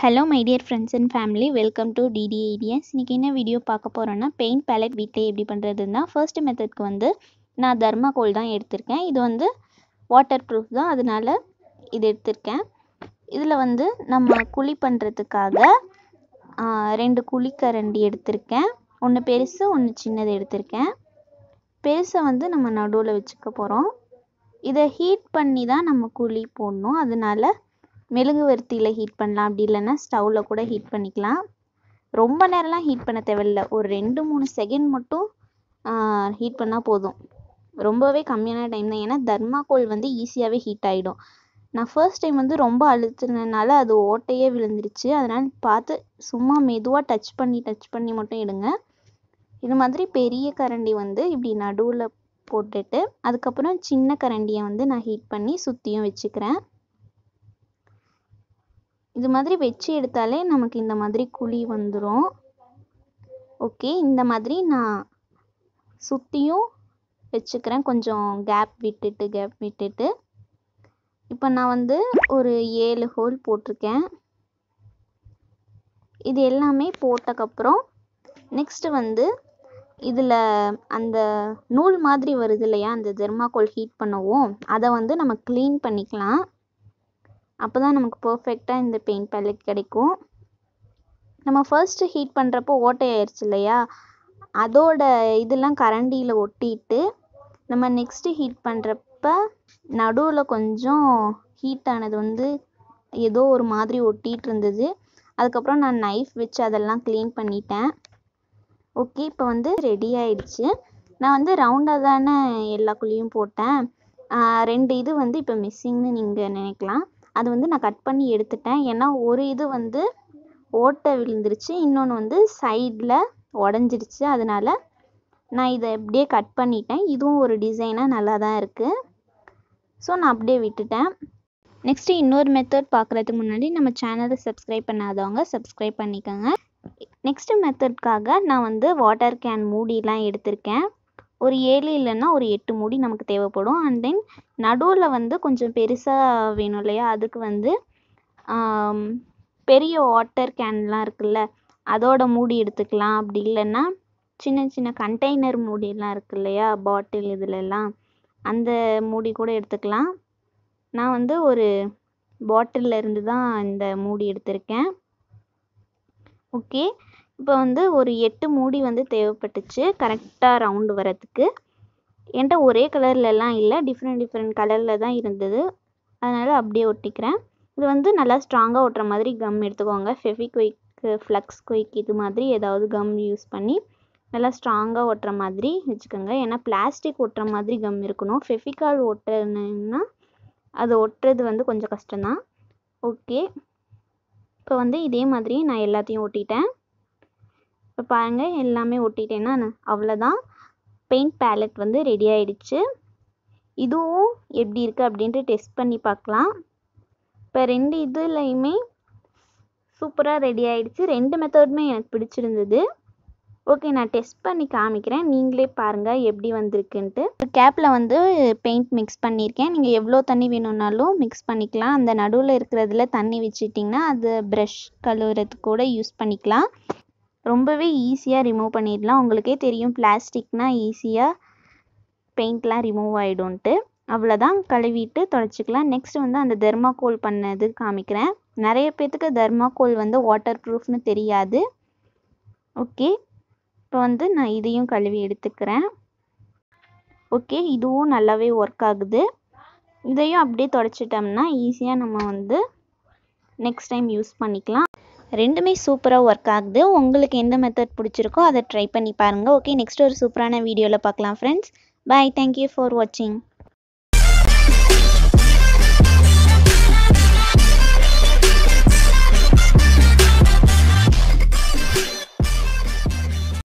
hello my dear friends and family welcome to DD ideas இன்றைக்கி என்ன video பார்க்க போகிறோன்னா பெயிண்ட் பேலட் வீட்டிலே எப்படி பண்ணுறதுன்னா ஃபர்ஸ்ட் மெத்தட்க்கு வந்து நான் தர்மாகோல் தான் எடுத்திருக்கேன் இது வந்து வாட்டர் ப்ரூஃப் தான் அதனால் இது எடுத்திருக்கேன் இதில் வந்து நம்ம குழி பண்ணுறதுக்காக ரெண்டு குழிக்கரண்டி எடுத்திருக்கேன் ஒன்று பெருசு ஒன்று சின்னது எடுத்திருக்கேன் பெருசை வந்து நம்ம நடுவில் வச்சுக்க போகிறோம் இதை ஹீட் பண்ணி தான் நம்ம குழி போடணும் அதனால் மெழுகுவர்த்தியில் ஹீட் பண்ணலாம் அப்படி இல்லைன்னா ஸ்டவ்வில் கூட ஹீட் பண்ணிக்கலாம் ரொம்ப நேரம்லாம் ஹீட் பண்ண தேவையில்ல ஒரு ரெண்டு மூணு செகண்ட் மட்டும் ஹீட் பண்ணால் போதும் ரொம்பவே கம்மியான டைம் தான் ஏன்னா தர்மாகோல் வந்து ஈஸியாகவே ஹீட் ஆகிடும் நான் ஃபர்ஸ்ட் டைம் வந்து ரொம்ப அழுத்தினால அது ஓட்டையே விழுந்துருச்சு அதனால் பார்த்து சும்மா மெதுவாக டச் பண்ணி டச் பண்ணி மட்டும் எடுங்க இது மாதிரி பெரிய கரண்டி வந்து இப்படி நடுவில் போட்டுட்டு அதுக்கப்புறம் சின்ன கரண்டியை வந்து நான் ஹீட் பண்ணி சுற்றியும் வச்சுக்கிறேன் இது மாதிரி வச்சு எடுத்தாலே நமக்கு இந்த மாதிரி குழி வந்துடும் ஓகே இந்த மாதிரி நான் சுற்றியும் வச்சுக்கிறேன் கொஞ்சம் கேப் விட்டுட்டு கேப் விட்டுட்டு இப்போ நான் வந்து ஒரு ஏழு ஹோல் போட்டிருக்கேன் இது எல்லாமே போட்டக்கப்புறம் நெக்ஸ்ட்டு வந்து இதில் அந்த நூல் மாதிரி வருது இல்லையா அந்த தெர்மாக்கோல் ஹீட் பண்ணுவோம் அதை வந்து நம்ம க்ளீன் பண்ணிக்கலாம் அப்போ தான் நமக்கு பர்ஃபெக்டாக இந்த பெயிண்ட் பேலட் கிடைக்கும் நம்ம ஃபர்ஸ்ட்டு ஹீட் பண்ணுறப்போ ஓட்டையாயிருச்சு இல்லையா அதோட இதெல்லாம் கரண்டியில் ஒட்டிட்டு நம்ம நெக்ஸ்ட்டு ஹீட் பண்ணுறப்ப நடுவில் கொஞ்சம் ஹீட் ஆனது வந்து ஏதோ ஒரு மாதிரி ஒட்டிகிட்டு இருந்தது அதுக்கப்புறம் நான் நைஃப் வச்சு அதெல்லாம் க்ளீன் பண்ணிட்டேன் ஓகே இப்போ வந்து ரெடி ஆயிடுச்சு நான் வந்து ரவுண்டாக தானே எல்லா குழியும் போட்டேன் ரெண்டு இது வந்து இப்போ மிஸ்ஸிங்னு நீங்கள் நினைக்கலாம் அது வந்து நான் கட் பண்ணி எடுத்துட்டேன் ஏன்னா ஒரு இது வந்து ஓட்டை விழுந்துருச்சு இன்னொன்று வந்து சைடில் உடஞ்சிருச்சு அதனால் நான் இதை அப்படியே கட் பண்ணிட்டேன் இதுவும் ஒரு டிசைனாக நல்லா தான் இருக்குது ஸோ நான் அப்படியே விட்டுட்டேன் நெக்ஸ்ட்டு இன்னொரு மெத்தட் பார்க்குறதுக்கு முன்னாடி நம்ம சேனலை சப்ஸ்கிரைப் பண்ணாதவங்க சப்ஸ்கிரைப் பண்ணிக்கோங்க நெக்ஸ்ட்டு மெத்தட்காக நான் வந்து வாட்டர் கேன் மூடிலாம் எடுத்திருக்கேன் ஒரு ஏழு இல்லைன்னா ஒரு எட்டு மூடி நமக்கு தேவைப்படும் அண்ட் தென் நடுவில் வந்து கொஞ்சம் பெருசாக வேணும் இல்லையா அதுக்கு வந்து பெரிய வாட்டர் கேன்லாம் இருக்குல்ல அதோட மூடி எடுத்துக்கலாம் அப்படி இல்லைன்னா சின்ன சின்ன கண்டெய்னர் மூடிலாம் இருக்கு இல்லையா பாட்டில் இதுலலாம் அந்த மூடி கூட எடுத்துக்கலாம் நான் வந்து ஒரு பாட்டிலில் தான் இந்த மூடி எடுத்திருக்கேன் ஓகே இப்போ வந்து ஒரு எட்டு மூடி வந்து தேவைப்பட்டுச்சு கரெக்டாக ரவுண்டு வரத்துக்கு என்கிட்ட ஒரே கலர்லலாம் இல்லை டிஃப்ரெண்ட் டிஃப்ரெண்ட் கலரில் தான் இருந்தது அதனால் அப்படியே ஒட்டிக்கிறேன் இது வந்து நல்லா ஸ்ட்ராங்காக ஒட்டுற மாதிரி கம் எடுத்துக்கோங்க ஃபெவிக்விக் ஃப்ளக்ஸ் குயிக் இது மாதிரி ஏதாவது கம் யூஸ் பண்ணி நல்லா ஸ்ட்ராங்காக ஒட்டுற மாதிரி வச்சுக்கோங்க ஏன்னா பிளாஸ்டிக் ஒட்டுற மாதிரி கம் இருக்கணும் ஃபெஃபிகால் ஒட்டுறதுன்னா அது ஒட்டுறது வந்து கொஞ்சம் கஷ்டம்தான் ஓகே இப்போ வந்து இதே மாதிரி நான் எல்லாத்தையும் ஒட்டிட்டேன் இப்போ பாருங்கள் எல்லாமே ஒட்டிட்டேன் நான் அவ்வளோதான் பெயிண்ட் பேலட் வந்து ரெடி ஆயிடுச்சு இதுவும் எப்படி இருக்குது அப்படின்ட்டு டெஸ்ட் பண்ணி பார்க்கலாம் இப்போ ரெண்டு இதுலையுமே சூப்பராக ரெடி ஆயிடுச்சு ரெண்டு மெத்தடுமே எனக்கு பிடிச்சிருந்தது ஓகே நான் டெஸ்ட் பண்ணி காமிக்கிறேன் நீங்களே பாருங்கள் எப்படி வந்திருக்குன்ட்டு கேப்பில் வந்து பெயிண்ட் மிக்ஸ் பண்ணியிருக்கேன் நீங்கள் எவ்வளோ தண்ணி வேணும்னாலும் மிக்ஸ் பண்ணிக்கலாம் அந்த நடுவில் இருக்கிறதுல தண்ணி வச்சுட்டிங்கன்னா அது ப்ரஷ் கழுவுறதுக்கு கூட யூஸ் பண்ணிக்கலாம் ரொம்பவே ஈஸியாக ரிமூவ் பண்ணிடலாம் உங்களுக்கே தெரியும் பிளாஸ்டிக்னால் ஈஸியாக பெயிண்ட்லாம் ரிமூவ் அவ்வளோ அவ்வளோதான் கழுவிட்டு துடைச்சிக்கலாம் நெக்ஸ்ட் வந்து அந்த தெர்மாக்கோல் பண்ணது காமிக்கிறேன் நிறைய பேர்த்துக்கு தெர்மாக்கோல் வந்து வாட்டர் ப்ரூஃப்னு தெரியாது ஓகே இப்போ வந்து நான் இதையும் கழுவி எடுத்துக்கிறேன் ஓகே இதுவும் நல்லாவே ஒர்க் ஆகுது இதையும் அப்படியே தொடச்சிட்டோம்னா ஈஸியாக நம்ம வந்து நெக்ஸ்ட் டைம் யூஸ் பண்ணிக்கலாம் ரெண்டுமே சூப்பராக ஒர்க் ஆகுது உங்களுக்கு எந்த மெத்தட் பிடிச்சிருக்கோ அதை ட்ரை பண்ணி பாருங்கள் ஓகே நெக்ஸ்ட் ஒரு சூப்பரான வீடியோவில் பார்க்கலாம் ஃப்ரெண்ட்ஸ் பாய் தேங்க்யூ ஃபார் வாட்சிங்